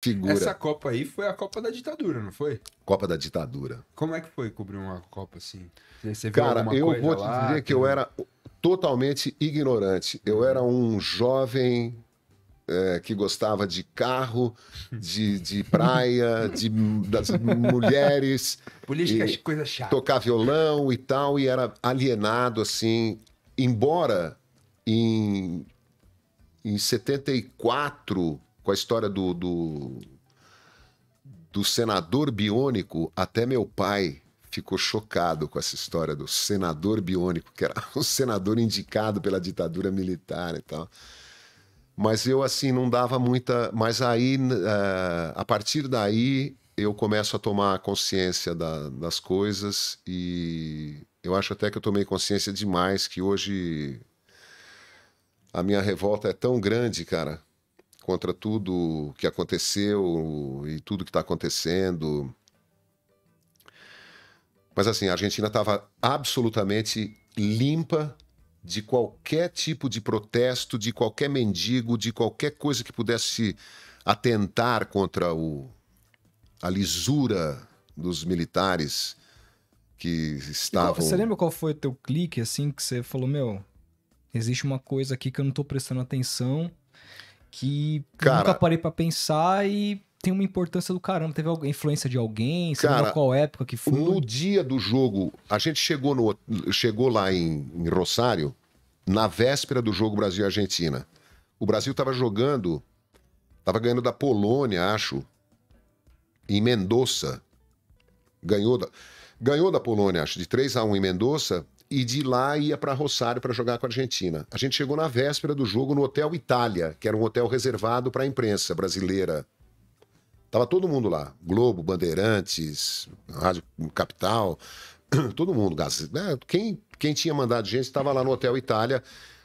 figura. Essa Copa aí foi a Copa da Ditadura, não foi? Copa da Ditadura. Como é que foi cobrir uma Copa assim? Você viu Cara, eu vou te lá, dizer que eu era totalmente ignorante. Eu era um jovem é, que gostava de carro, de, de praia, de, das mulheres. Política e, é coisa chata. Tocar violão e tal, e era alienado assim. Embora em, em 74 com a história do, do, do senador biônico, até meu pai ficou chocado com essa história do senador biônico, que era um senador indicado pela ditadura militar e tal. Mas eu, assim, não dava muita. Mas aí, uh, a partir daí, eu começo a tomar consciência da, das coisas e eu acho até que eu tomei consciência demais que hoje a minha revolta é tão grande, cara, contra tudo que aconteceu e tudo que está acontecendo. Mas assim, a Argentina estava absolutamente limpa de qualquer tipo de protesto, de qualquer mendigo, de qualquer coisa que pudesse atentar contra o, a lisura dos militares que estavam. Qual, você lembra qual foi o teu clique assim que você falou, meu, existe uma coisa aqui que eu não estou prestando atenção que cara, nunca parei para pensar e tem uma importância do caramba. Teve alguma influência de alguém? sabe qual época que foi? No dia do jogo, a gente chegou, no, chegou lá em, em Rosário na véspera do jogo Brasil Argentina. O Brasil estava jogando, estava ganhando da Polônia, acho, em Mendoza. Ganhou da, ganhou da Polônia, acho, de 3 a 1 em Mendoza e de lá ia para Rosário para jogar com a Argentina. A gente chegou na véspera do jogo no Hotel Itália, que era um hotel reservado para a imprensa brasileira. Tava todo mundo lá, Globo, Bandeirantes, Rádio Capital, todo mundo, né? quem, quem tinha mandado gente estava lá no Hotel Itália,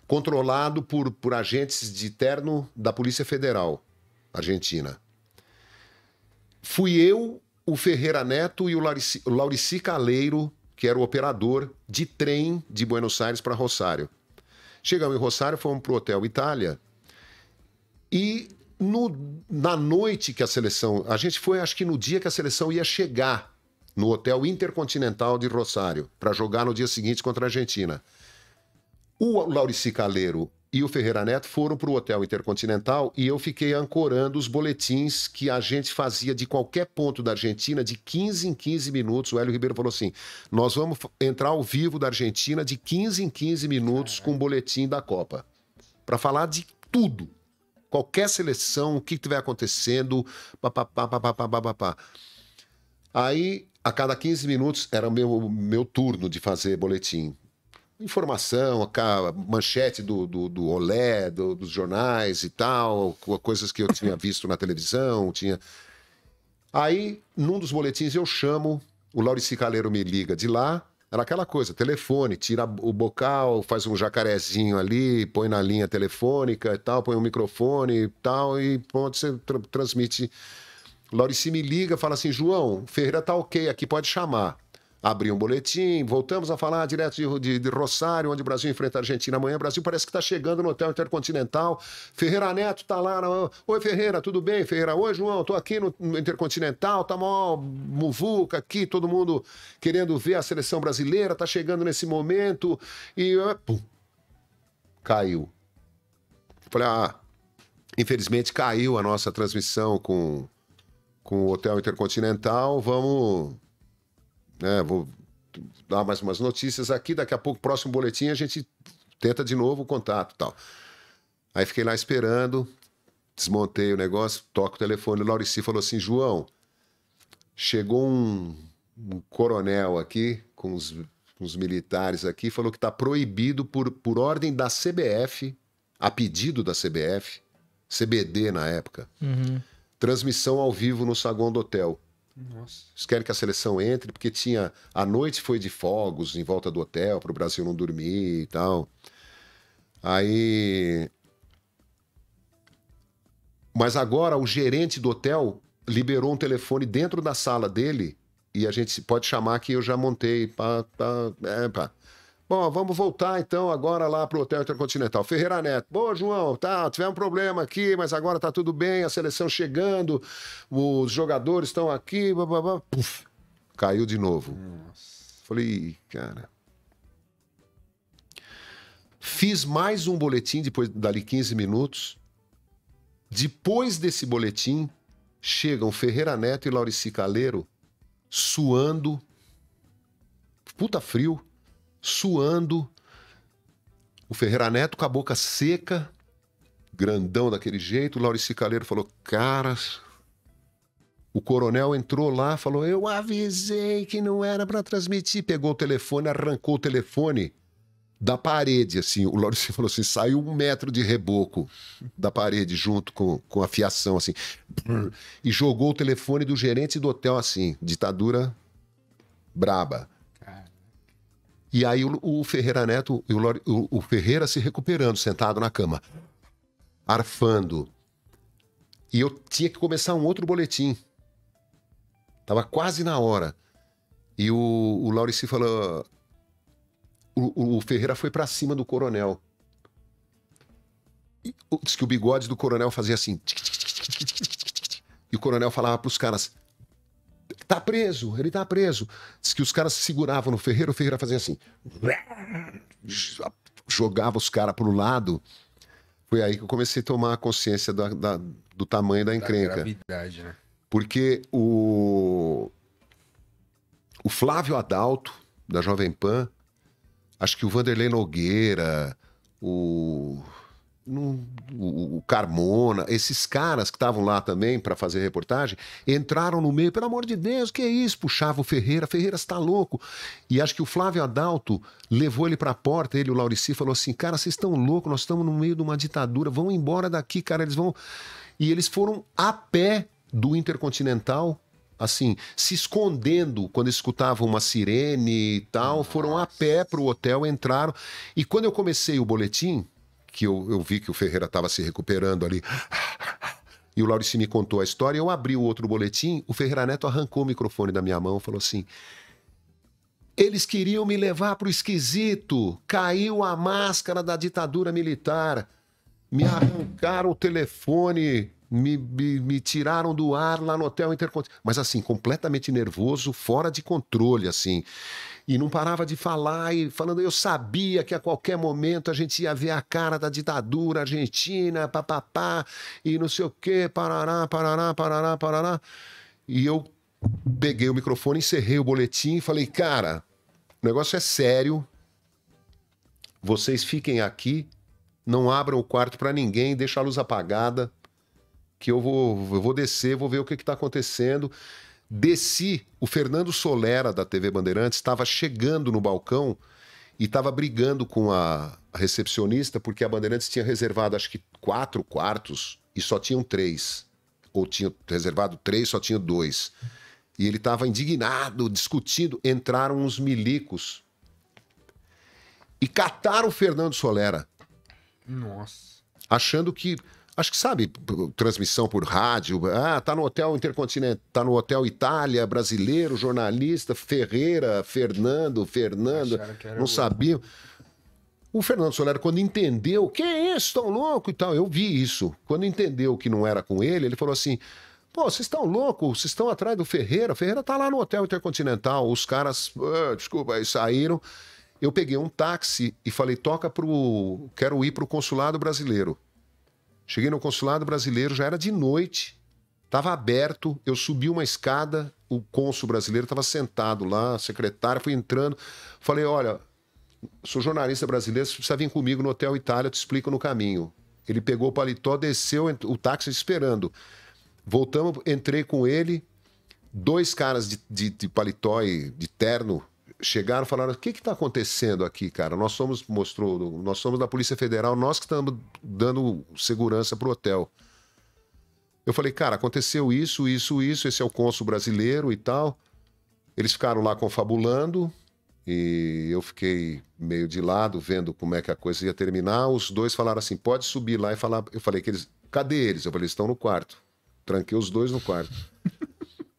controlado por, por agentes de terno da Polícia Federal Argentina. Fui eu, o Ferreira Neto e o Laurici, o Laurici Caleiro que era o operador de trem de Buenos Aires para Rosário. Chegamos em Rosário, fomos para o Hotel Itália e no, na noite que a seleção. A gente foi, acho que no dia que a seleção ia chegar no Hotel Intercontinental de Rosário para jogar no dia seguinte contra a Argentina. O Laurici Caleiro e o Ferreira Neto foram para o Hotel Intercontinental e eu fiquei ancorando os boletins que a gente fazia de qualquer ponto da Argentina, de 15 em 15 minutos. O Hélio Ribeiro falou assim: nós vamos entrar ao vivo da Argentina de 15 em 15 minutos com o boletim da Copa, para falar de tudo. Qualquer seleção, o que estiver acontecendo, papapá, papapá, papapá. Aí, a cada 15 minutos, era o meu, meu turno de fazer boletim informação, a manchete do, do, do Olé, do, dos jornais e tal, coisas que eu tinha visto na televisão, tinha... Aí, num dos boletins, eu chamo, o Laurici Caleiro me liga de lá, era aquela coisa, telefone, tira o bocal, faz um jacarezinho ali, põe na linha telefônica e tal, põe um microfone e tal, e pronto, você tra transmite. Laurici me liga, fala assim, João, Ferreira tá ok, aqui pode chamar abrir um boletim. Voltamos a falar direto de, de, de Rosário, onde o Brasil enfrenta a Argentina amanhã. O Brasil parece que está chegando no Hotel Intercontinental. Ferreira Neto está lá. Oi, Ferreira, tudo bem, Ferreira? Oi, João, estou aqui no, Intercontinental. Está mó muvuca aqui, todo mundo querendo ver a seleção brasileira. Está chegando nesse momento. E. Ah, pum, caiu. Falei, ah, infelizmente caiu a nossa transmissão com, com o Hotel Intercontinental. Vamos né? Vou dar mais umas notícias aqui, daqui a pouco, próximo boletim, a gente tenta de novo o contato tal. Aí fiquei lá esperando, desmontei o negócio, toco o telefone. O Laurici falou assim: João, chegou um, um coronel aqui com os, com os, militares aqui, falou que está proibido por, por ordem da CBF, a pedido da CBF, CBD na época, uhum. transmissão ao vivo no saguão do hotel. Nossa. Eles querem que a seleção entre, porque tinha. A noite foi de fogos em volta do hotel, para o Brasil não dormir e tal. Aí. Mas agora o gerente do hotel liberou um telefone dentro da sala dele e a gente pode chamar que eu já montei. Pá, pá, é, pá. Bom, vamos voltar então agora lá para o Hotel Intercontinental. Ferreira Neto. boa João, tá, tivemos um problema aqui, mas agora tá tudo bem, a seleção chegando, os jogadores estão aqui, blá, blá, blá. Puf, caiu de novo. Nossa. Falei, cara. Fiz mais um boletim depois dali 15 minutos. Depois desse boletim, chegam Ferreira Neto e Laurici Caleiro suando, puta frio suando, o Ferreira Neto com a boca seca, grandão daquele jeito. O Laurici Caleiro falou: Caras. O coronel entrou lá, falou: Eu avisei que não era para transmitir. Pegou o telefone, arrancou o telefone da parede, assim. O Laurici falou assim: saiu um metro de reboco da parede junto com, com a fiação, assim. E jogou o telefone do gerente do hotel, assim. Ditadura braba. E aí o, o Ferreira Neto, o, o, o Ferreira se recuperando, sentado na cama, arfando. E eu tinha que começar um outro boletim. Tava quase na hora. E o, o Laurici falou. O, o, Ferreira foi para cima do coronel. E, diz que o bigode do coronel fazia assim. e o coronel falava pros caras: Tá preso, ele tá preso. Diz que os caras seguravam no Ferreira, o Ferreira fazia assim. Jogava os caras pro lado. Foi aí que eu comecei a tomar consciência da, da, do tamanho da encrenca. Da né? Porque o, o Flávio Adalto, da Jovem Pan, acho que o Vanderlei Nogueira, o no o, o, Carmona, esses caras que estavam lá também para fazer reportagem, entraram no meio, pelo amor de Deus, que é isso? Puxava o Ferreira, Ferreira está louco. E acho que o Flávio Adalto levou ele para a porta, ele, o Laurici, falou assim: cara, vocês estão loucos, nós estamos no meio de uma ditadura, vão embora daqui, cara, eles vão. E eles foram a pé do Intercontinental assim, se escondendo quando escutavam uma sirene e tal, Nossa. foram a pé para o hotel, entraram. E quando eu comecei o boletim, que eu, eu vi que o Ferreira estava se recuperando ali. E o Laurici me contou a história. Eu abri o outro boletim, o Ferreira Neto arrancou o microfone da minha mão e falou assim: eles queriam me levar para o esquisito. Caiu a máscara da ditadura militar. Me arrancaram o telefone, me, me, me tiraram do ar lá no hotel Intercontinental. Mas assim, completamente nervoso, fora de controle, assim. E não parava de falar, e falando, eu sabia que a qualquer momento a gente ia ver a cara da ditadura argentina, papapá, e não sei o quê, parará, parará, parará, parará. E eu peguei o microfone, encerrei o boletim e falei, cara, o negócio é sério. Vocês fiquem aqui, não abram o quarto para ninguém, deixa a luz apagada, que eu vou, eu vou descer, vou ver o que está acontecendo. Desci, o Fernando Solera da TV Bandeirantes estava chegando no balcão e estava brigando com a recepcionista porque a Bandeirantes tinha reservado acho que quatro quartos e só tinham três. Ou tinha reservado três, só tinha dois. E ele estava indignado, discutindo. Entraram uns milicos e cataram o Fernando Solera. Nossa. Achando que Acho que sabe, transmissão por rádio. Ah, tá no hotel intercontinental, tá no hotel Itália, brasileiro, jornalista, Ferreira, Fernando, Fernando. Não o... sabia. O Fernando Solero, quando entendeu, que é isso, tão louco e tal, eu vi isso. Quando entendeu que não era com ele, ele falou assim: Pô, vocês estão loucos, vocês estão atrás do Ferreira. O Ferreira tá lá no Hotel Intercontinental. Os caras, ah, desculpa, aí saíram. Eu peguei um táxi e falei: toca pro. Quero ir pro consulado brasileiro. Cheguei no consulado brasileiro, já era de noite, estava aberto, eu subi uma escada, o cônsul brasileiro estava sentado lá, a secretária foi entrando. Falei: Olha, sou jornalista brasileiro, você precisa vir comigo no Hotel Itália, eu te explico no caminho. Ele pegou o paletó, desceu, o táxi esperando. Voltamos, entrei com ele, dois caras de, de, de paletó e de terno chegaram e falaram: o que está acontecendo aqui, cara? Nós somos, mostrou, nós somos da Polícia Federal, nós que estamos dando segurança para o hotel. Eu falei, cara, aconteceu isso, isso, isso, esse é o cônsul brasileiro e tal. Eles ficaram lá confabulando e eu fiquei meio de lado, vendo como é que a coisa ia terminar. Os dois falaram assim: pode subir lá e falar. Eu falei que eles. Cadê eles? Eu falei, eles estão no quarto. Tranquei os dois no quarto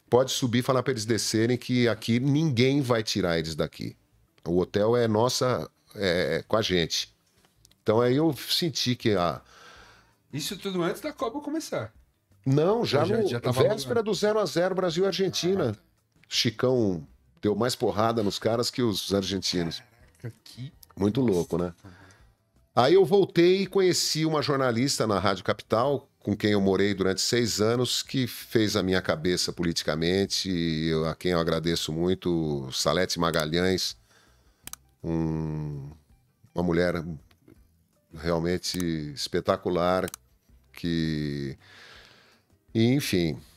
pode subir e falar para eles descerem que aqui ninguém vai tirar eles daqui. O hotel é nossa, é, é com a gente. Então aí eu senti que a. Isso tudo antes da Copa começar. Não, já, já no já véspera do 0 a 0 Brasil Argentina. Chicão deu mais porrada nos caras que os argentinos. Caraca, que... Muito louco, né? Aí eu voltei e conheci uma jornalista na Rádio Capital, com quem eu morei durante seis anos, que fez a minha cabeça politicamente, e eu, a quem eu agradeço muito, Salete Magalhães, um, uma mulher realmente espetacular, que. E, enfim,